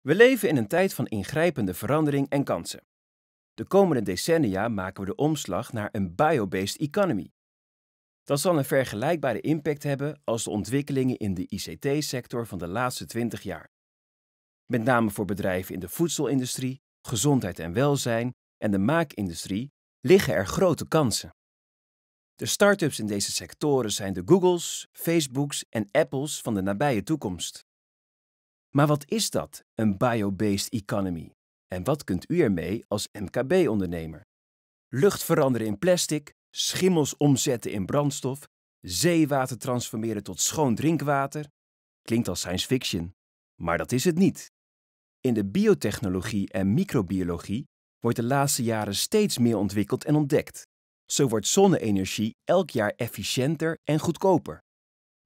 We leven in een tijd van ingrijpende verandering en kansen. De komende decennia maken we de omslag naar een biobased economy. Dat zal een vergelijkbare impact hebben als de ontwikkelingen in de ICT-sector van de laatste 20 jaar. Met name voor bedrijven in de voedselindustrie, gezondheid en welzijn en de maakindustrie liggen er grote kansen. De start-ups in deze sectoren zijn de Googles, Facebooks en Apples van de nabije toekomst. Maar wat is dat, een biobased economy? En wat kunt u ermee als MKB-ondernemer? Lucht veranderen in plastic, schimmels omzetten in brandstof, zeewater transformeren tot schoon drinkwater? Klinkt als science fiction, maar dat is het niet. In de biotechnologie en microbiologie wordt de laatste jaren steeds meer ontwikkeld en ontdekt. Zo wordt zonne-energie elk jaar efficiënter en goedkoper.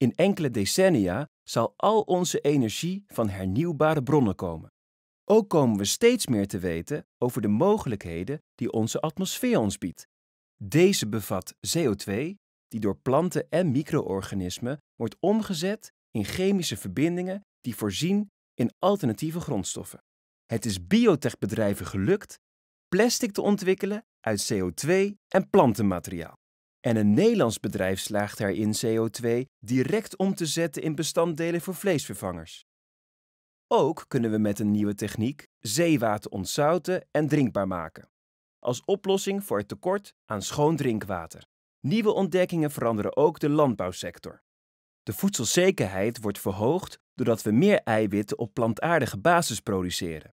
In enkele decennia zal al onze energie van hernieuwbare bronnen komen. Ook komen we steeds meer te weten over de mogelijkheden die onze atmosfeer ons biedt. Deze bevat CO2, die door planten en micro-organismen wordt omgezet in chemische verbindingen die voorzien in alternatieve grondstoffen. Het is biotechbedrijven gelukt plastic te ontwikkelen uit CO2 en plantenmateriaal. En een Nederlands bedrijf slaagt erin CO2 direct om te zetten in bestanddelen voor vleesvervangers. Ook kunnen we met een nieuwe techniek zeewater ontzouten en drinkbaar maken. Als oplossing voor het tekort aan schoon drinkwater. Nieuwe ontdekkingen veranderen ook de landbouwsector. De voedselzekerheid wordt verhoogd doordat we meer eiwitten op plantaardige basis produceren.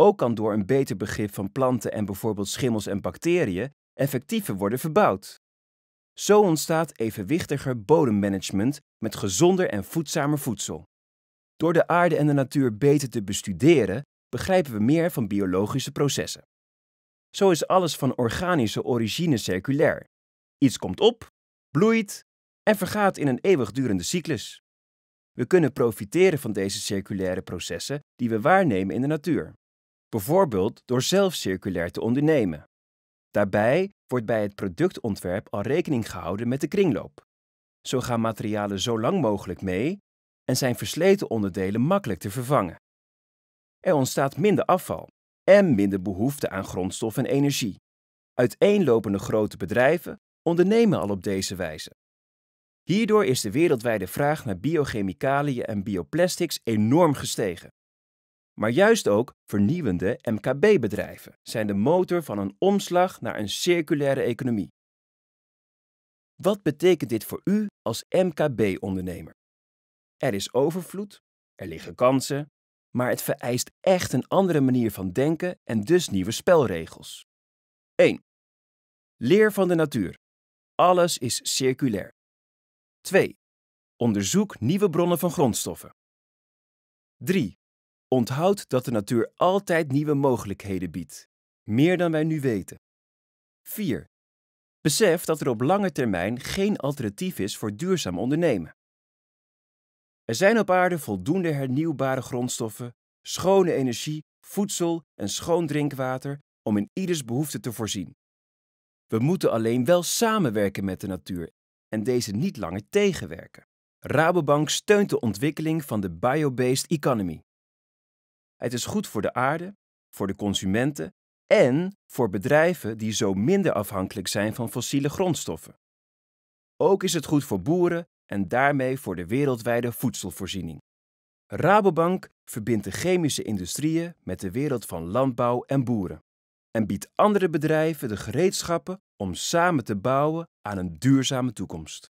Ook kan door een beter begrip van planten en bijvoorbeeld schimmels en bacteriën effectiever worden verbouwd. Zo ontstaat evenwichtiger bodemmanagement met gezonder en voedzamer voedsel. Door de aarde en de natuur beter te bestuderen, begrijpen we meer van biologische processen. Zo is alles van organische origine circulair. Iets komt op, bloeit en vergaat in een eeuwigdurende cyclus. We kunnen profiteren van deze circulaire processen die we waarnemen in de natuur. Bijvoorbeeld door zelf circulair te ondernemen. Daarbij wordt bij het productontwerp al rekening gehouden met de kringloop. Zo gaan materialen zo lang mogelijk mee en zijn versleten onderdelen makkelijk te vervangen. Er ontstaat minder afval en minder behoefte aan grondstof en energie. Uiteenlopende grote bedrijven ondernemen al op deze wijze. Hierdoor is de wereldwijde vraag naar biochemicaliën en bioplastics enorm gestegen. Maar juist ook vernieuwende MKB-bedrijven zijn de motor van een omslag naar een circulaire economie. Wat betekent dit voor u als MKB-ondernemer? Er is overvloed, er liggen kansen, maar het vereist echt een andere manier van denken en dus nieuwe spelregels. 1. Leer van de natuur. Alles is circulair. 2. Onderzoek nieuwe bronnen van grondstoffen. 3. Onthoud dat de natuur altijd nieuwe mogelijkheden biedt, meer dan wij nu weten. 4. Besef dat er op lange termijn geen alternatief is voor duurzaam ondernemen. Er zijn op aarde voldoende hernieuwbare grondstoffen, schone energie, voedsel en schoon drinkwater om in ieders behoefte te voorzien. We moeten alleen wel samenwerken met de natuur en deze niet langer tegenwerken. Rabobank steunt de ontwikkeling van de biobased economy. Het is goed voor de aarde, voor de consumenten en voor bedrijven die zo minder afhankelijk zijn van fossiele grondstoffen. Ook is het goed voor boeren en daarmee voor de wereldwijde voedselvoorziening. Rabobank verbindt de chemische industrieën met de wereld van landbouw en boeren en biedt andere bedrijven de gereedschappen om samen te bouwen aan een duurzame toekomst.